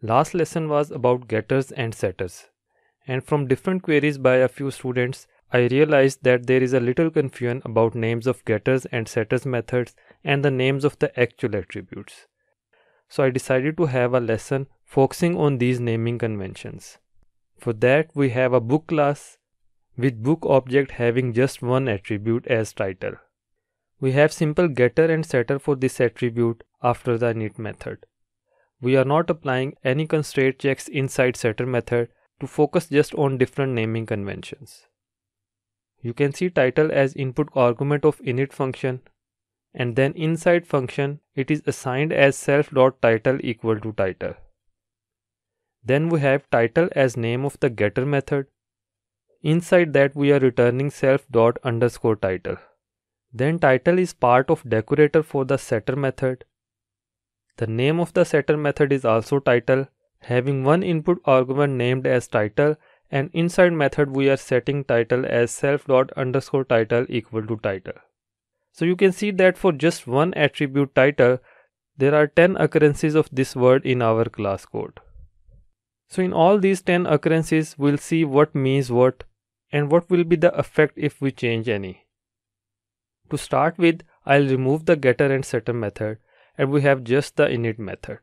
Last lesson was about getters and setters. And from different queries by a few students, I realized that there is a little confusion about names of getters and setters methods and the names of the actual attributes. So I decided to have a lesson focusing on these naming conventions. For that, we have a book class with book object having just one attribute as title. We have simple getter and setter for this attribute after the init method. We are not applying any constraint checks inside setter method to focus just on different naming conventions. You can see title as input argument of init function and then inside function it is assigned as self.title equal to title. Then we have title as name of the getter method. Inside that we are returning self dot underscore title. Then title is part of decorator for the setter method the name of the setter method is also title, having one input argument named as title and inside method we are setting title as self dot underscore title equal to title. So you can see that for just one attribute title, there are 10 occurrences of this word in our class code. So in all these 10 occurrences, we'll see what means what and what will be the effect if we change any. To start with, I'll remove the getter and setter method and we have just the init method.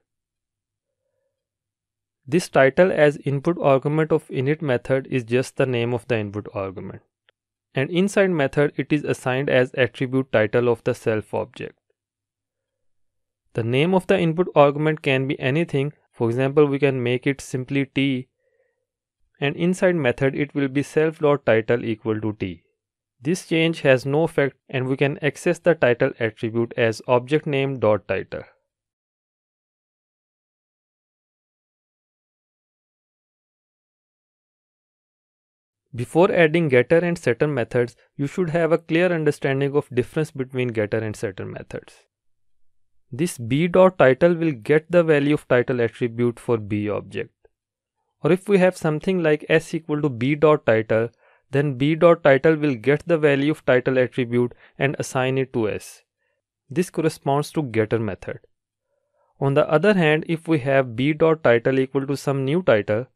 This title as input argument of init method is just the name of the input argument. And inside method it is assigned as attribute title of the self object. The name of the input argument can be anything, for example we can make it simply t and inside method it will be self.title equal to t. This change has no effect and we can access the title attribute as object name dot title. Before adding getter and setter methods, you should have a clear understanding of difference between getter and setter methods. This b.title will get the value of title attribute for b object. Or if we have something like s equal to b.title, then b.title will get the value of title attribute and assign it to s. This corresponds to getter method. On the other hand, if we have b.title equal to some new title,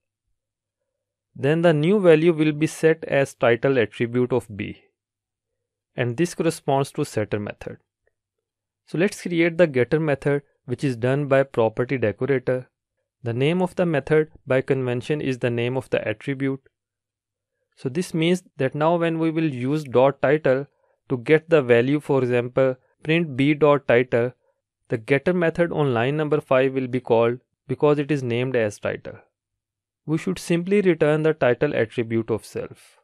then the new value will be set as title attribute of b. And this corresponds to setter method. So let's create the getter method which is done by property decorator. The name of the method by convention is the name of the attribute so this means that now when we will use dot title to get the value for example print b dot title the getter method on line number 5 will be called because it is named as title. We should simply return the title attribute of self.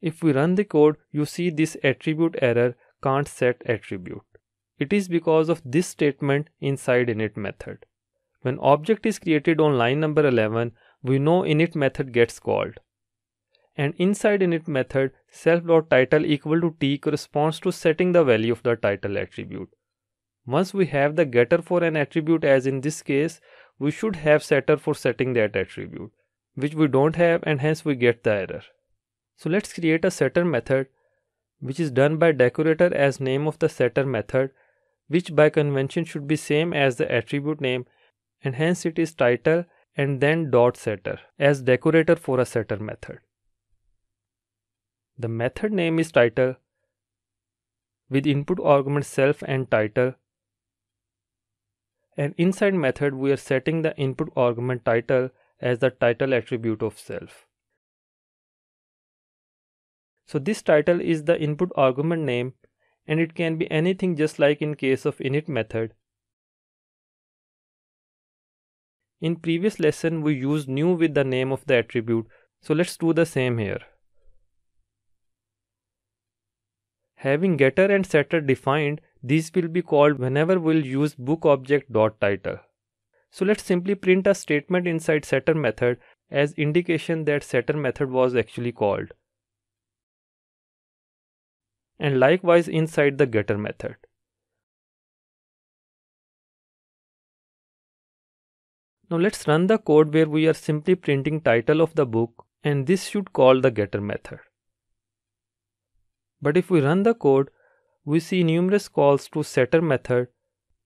If we run the code, you see this attribute error can't set attribute. It is because of this statement inside init method. When object is created on line number 11, we know init method gets called. And inside init method, self.title equal to t corresponds to setting the value of the title attribute. Once we have the getter for an attribute as in this case, we should have setter for setting that attribute, which we don't have and hence we get the error. So let's create a setter method which is done by decorator as name of the setter method which by convention should be same as the attribute name and hence it is title and then dot setter as decorator for a setter method. The method name is title with input argument self and title and inside method we are setting the input argument title as the title attribute of self. So this title is the input argument name and it can be anything just like in case of init method In previous lesson, we used new with the name of the attribute. So let's do the same here. Having getter and setter defined, these will be called whenever we'll use book object dot title. So let's simply print a statement inside setter method as indication that setter method was actually called. And likewise inside the getter method. Now let's run the code where we are simply printing title of the book and this should call the getter method. But if we run the code, we see numerous calls to setter method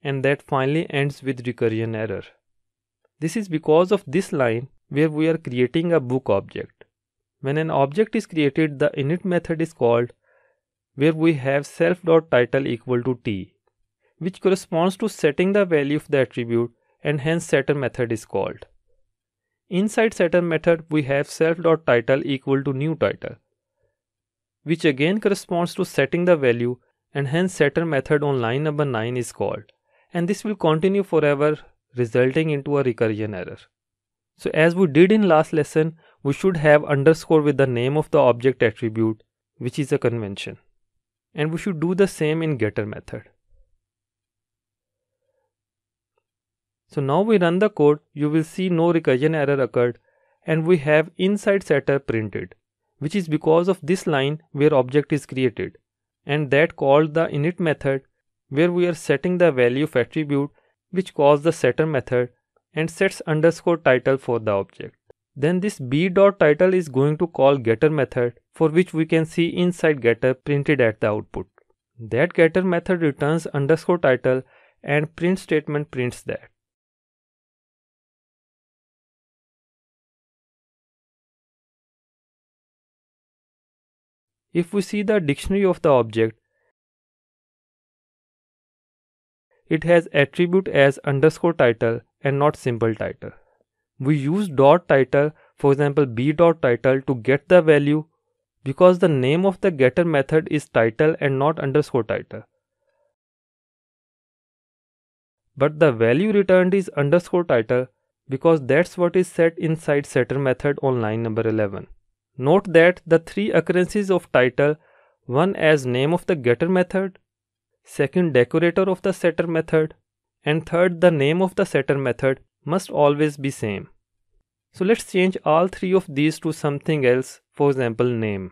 and that finally ends with recursion error. This is because of this line where we are creating a book object. When an object is created, the init method is called where we have self.title equal to t, which corresponds to setting the value of the attribute and hence setter method is called. Inside setter method we have self.title equal to new title which again corresponds to setting the value and hence setter method on line number 9 is called and this will continue forever resulting into a recursion error. So as we did in last lesson we should have underscore with the name of the object attribute which is a convention and we should do the same in getter method. So now we run the code, you will see no recursion error occurred and we have inside setter printed, which is because of this line where object is created and that called the init method where we are setting the value of attribute which calls the setter method and sets underscore title for the object. Then this b dot title is going to call getter method for which we can see inside getter printed at the output. That getter method returns underscore title and print statement prints that. If we see the dictionary of the object, it has attribute as underscore title and not simple title. We use dot title, for example b dot title to get the value because the name of the getter method is title and not underscore title. But the value returned is underscore title because that's what is set inside setter method on line number 11. Note that the three occurrences of title, one as name of the getter method, second decorator of the setter method, and third the name of the setter method must always be same. So let's change all three of these to something else, for example name.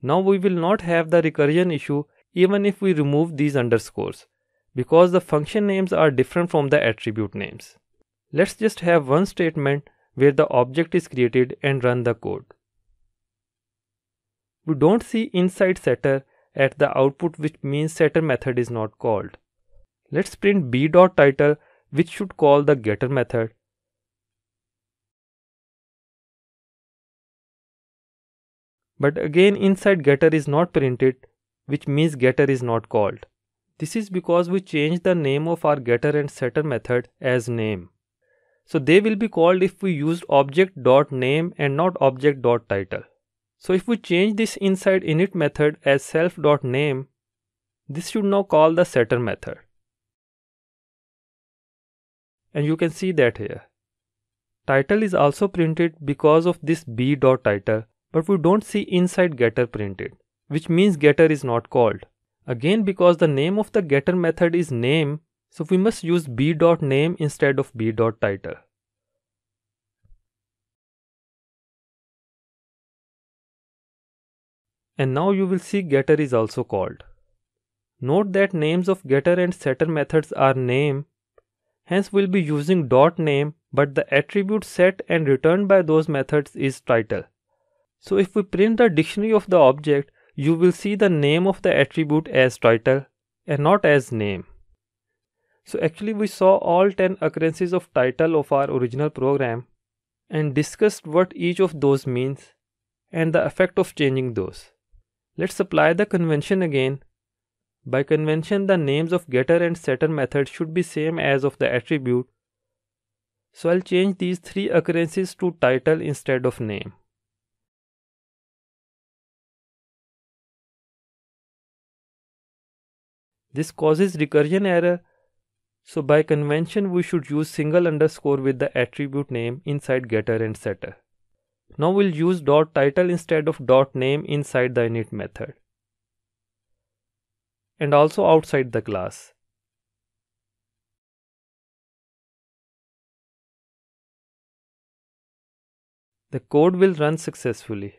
Now we will not have the recursion issue even if we remove these underscores because the function names are different from the attribute names. Let's just have one statement where the object is created and run the code. We don't see inside setter at the output which means setter method is not called. Let's print b.title which should call the getter method. But again inside getter is not printed which means getter is not called. This is because we changed the name of our getter and setter method as name. So they will be called if we used object.name and not object.title. So if we change this inside init method as self.name, this should now call the setter method. And you can see that here. Title is also printed because of this b.title, but we don't see inside getter printed, which means getter is not called. Again, because the name of the getter method is name, so we must use b.name instead of b.title. And now you will see getter is also called. Note that names of getter and setter methods are name, hence we'll be using dot name but the attribute set and returned by those methods is title. So if we print the dictionary of the object, you will see the name of the attribute as title and not as name. So actually we saw all 10 occurrences of title of our original program and discussed what each of those means and the effect of changing those. Let's apply the convention again. By convention the names of getter and setter methods should be same as of the attribute. So I'll change these three occurrences to title instead of name. This causes recursion error. So by convention, we should use single underscore with the attribute name inside getter and setter. Now we'll use dot title instead of dot name inside the init method. And also outside the class. The code will run successfully.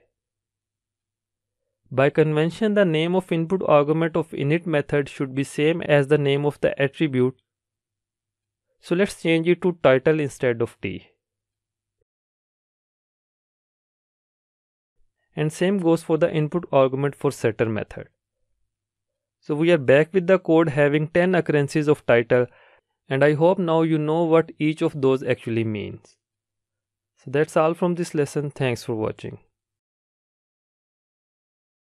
By convention, the name of input argument of init method should be same as the name of the attribute. So let's change it to title instead of t. And same goes for the input argument for setter method. So we are back with the code having 10 occurrences of title and I hope now you know what each of those actually means. So that's all from this lesson. Thanks for watching.